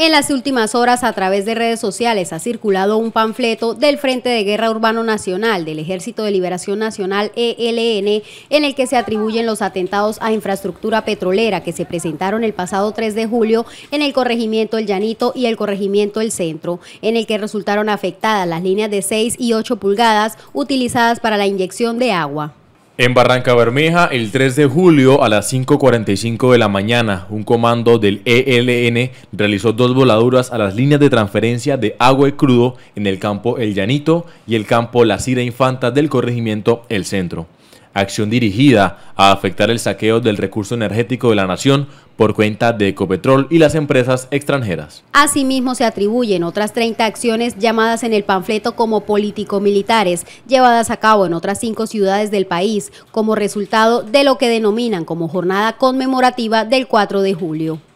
En las últimas horas, a través de redes sociales, ha circulado un panfleto del Frente de Guerra Urbano Nacional del Ejército de Liberación Nacional ELN, en el que se atribuyen los atentados a infraestructura petrolera que se presentaron el pasado 3 de julio en el corregimiento El Llanito y el corregimiento El Centro, en el que resultaron afectadas las líneas de 6 y 8 pulgadas utilizadas para la inyección de agua. En Barranca Bermeja, el 3 de julio a las 5.45 de la mañana, un comando del ELN realizó dos voladuras a las líneas de transferencia de agua y crudo en el campo El Llanito y el campo La Cira Infanta del corregimiento El Centro acción dirigida a afectar el saqueo del recurso energético de la nación por cuenta de Ecopetrol y las empresas extranjeras. Asimismo, se atribuyen otras 30 acciones llamadas en el panfleto como político-militares, llevadas a cabo en otras cinco ciudades del país, como resultado de lo que denominan como jornada conmemorativa del 4 de julio.